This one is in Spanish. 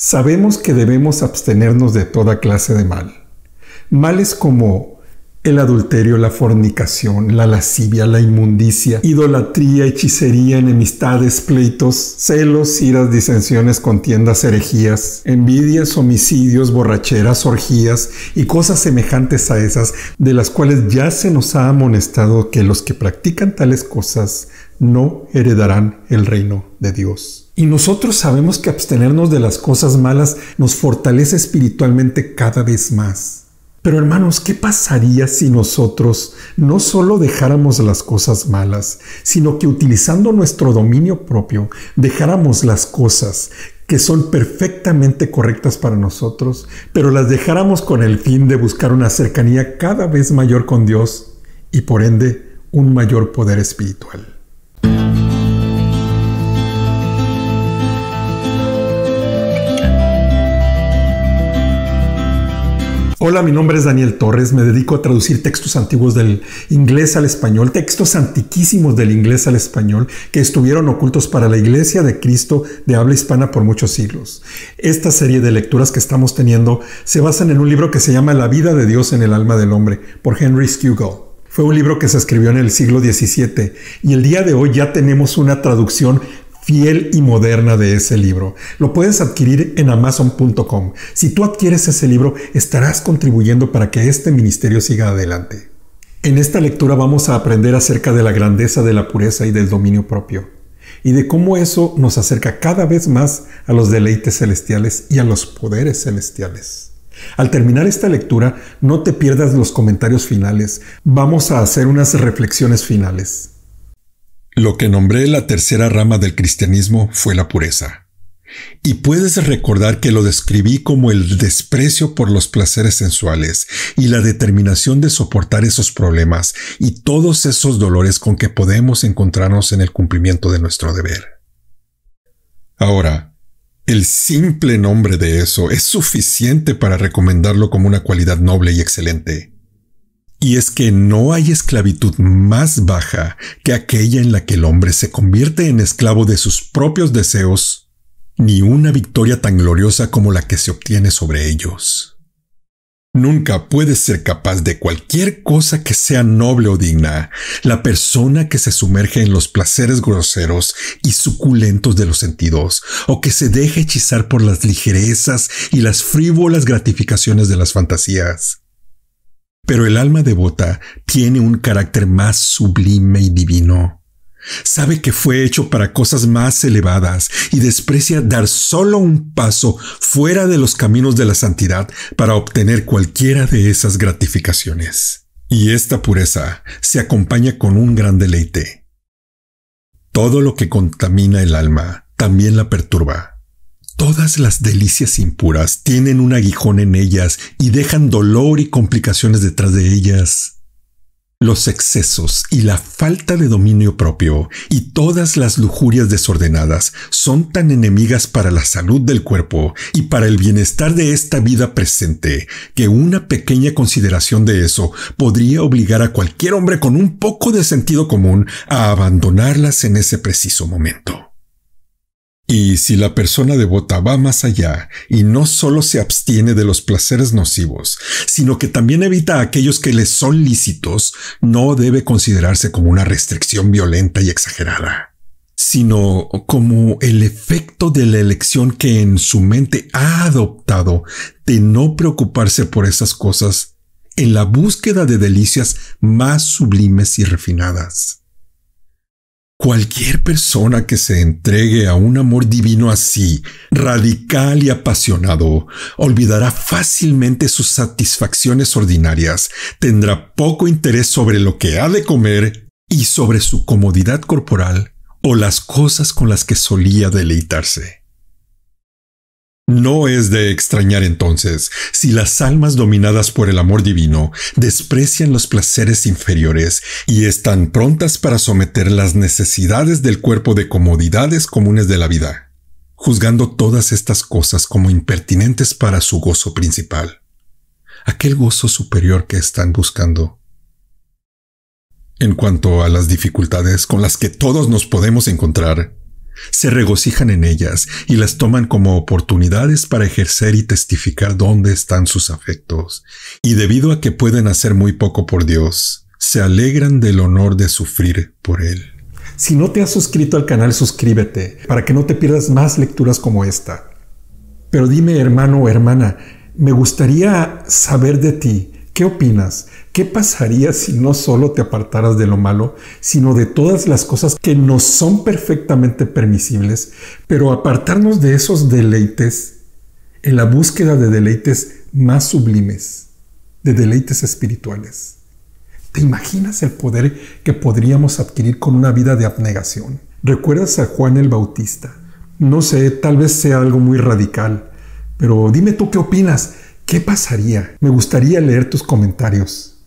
Sabemos que debemos abstenernos de toda clase de mal. Males como el adulterio, la fornicación, la lascivia, la inmundicia, idolatría, hechicería, enemistades, pleitos, celos, iras, disensiones, contiendas, herejías, envidias, homicidios, borracheras, orgías y cosas semejantes a esas, de las cuales ya se nos ha amonestado que los que practican tales cosas no heredarán el reino de Dios. Y nosotros sabemos que abstenernos de las cosas malas nos fortalece espiritualmente cada vez más. Pero hermanos, ¿qué pasaría si nosotros no solo dejáramos las cosas malas, sino que utilizando nuestro dominio propio dejáramos las cosas que son perfectamente correctas para nosotros, pero las dejáramos con el fin de buscar una cercanía cada vez mayor con Dios y por ende un mayor poder espiritual? Hola, mi nombre es Daniel Torres, me dedico a traducir textos antiguos del inglés al español, textos antiquísimos del inglés al español que estuvieron ocultos para la Iglesia de Cristo de habla hispana por muchos siglos. Esta serie de lecturas que estamos teniendo se basan en un libro que se llama La vida de Dios en el alma del hombre por Henry Skugel. Fue un libro que se escribió en el siglo XVII y el día de hoy ya tenemos una traducción fiel y moderna de ese libro. Lo puedes adquirir en amazon.com. Si tú adquieres ese libro, estarás contribuyendo para que este ministerio siga adelante. En esta lectura vamos a aprender acerca de la grandeza de la pureza y del dominio propio, y de cómo eso nos acerca cada vez más a los deleites celestiales y a los poderes celestiales. Al terminar esta lectura, no te pierdas los comentarios finales. Vamos a hacer unas reflexiones finales. Lo que nombré la tercera rama del cristianismo fue la pureza. Y puedes recordar que lo describí como el desprecio por los placeres sensuales y la determinación de soportar esos problemas y todos esos dolores con que podemos encontrarnos en el cumplimiento de nuestro deber. Ahora, el simple nombre de eso es suficiente para recomendarlo como una cualidad noble y excelente. Y es que no hay esclavitud más baja que aquella en la que el hombre se convierte en esclavo de sus propios deseos, ni una victoria tan gloriosa como la que se obtiene sobre ellos. Nunca puede ser capaz de cualquier cosa que sea noble o digna la persona que se sumerge en los placeres groseros y suculentos de los sentidos, o que se deje hechizar por las ligerezas y las frívolas gratificaciones de las fantasías. Pero el alma devota tiene un carácter más sublime y divino. Sabe que fue hecho para cosas más elevadas y desprecia dar solo un paso fuera de los caminos de la santidad para obtener cualquiera de esas gratificaciones. Y esta pureza se acompaña con un gran deleite. Todo lo que contamina el alma también la perturba. Todas las delicias impuras tienen un aguijón en ellas y dejan dolor y complicaciones detrás de ellas. Los excesos y la falta de dominio propio y todas las lujurias desordenadas son tan enemigas para la salud del cuerpo y para el bienestar de esta vida presente que una pequeña consideración de eso podría obligar a cualquier hombre con un poco de sentido común a abandonarlas en ese preciso momento. Y si la persona devota va más allá y no solo se abstiene de los placeres nocivos, sino que también evita aquellos que le son lícitos, no debe considerarse como una restricción violenta y exagerada, sino como el efecto de la elección que en su mente ha adoptado de no preocuparse por esas cosas en la búsqueda de delicias más sublimes y refinadas. Cualquier persona que se entregue a un amor divino así, radical y apasionado, olvidará fácilmente sus satisfacciones ordinarias, tendrá poco interés sobre lo que ha de comer y sobre su comodidad corporal o las cosas con las que solía deleitarse. No es de extrañar entonces si las almas dominadas por el amor divino desprecian los placeres inferiores y están prontas para someter las necesidades del cuerpo de comodidades comunes de la vida, juzgando todas estas cosas como impertinentes para su gozo principal, aquel gozo superior que están buscando. En cuanto a las dificultades con las que todos nos podemos encontrar, se regocijan en ellas y las toman como oportunidades para ejercer y testificar dónde están sus afectos. Y debido a que pueden hacer muy poco por Dios, se alegran del honor de sufrir por Él. Si no te has suscrito al canal, suscríbete para que no te pierdas más lecturas como esta. Pero dime, hermano o hermana, me gustaría saber de ti. ¿Qué opinas? ¿Qué pasaría si no solo te apartaras de lo malo, sino de todas las cosas que no son perfectamente permisibles, pero apartarnos de esos deleites en la búsqueda de deleites más sublimes, de deleites espirituales? ¿Te imaginas el poder que podríamos adquirir con una vida de abnegación? ¿Recuerdas a Juan el Bautista? No sé, tal vez sea algo muy radical, pero dime tú qué opinas. ¿Qué pasaría? Me gustaría leer tus comentarios.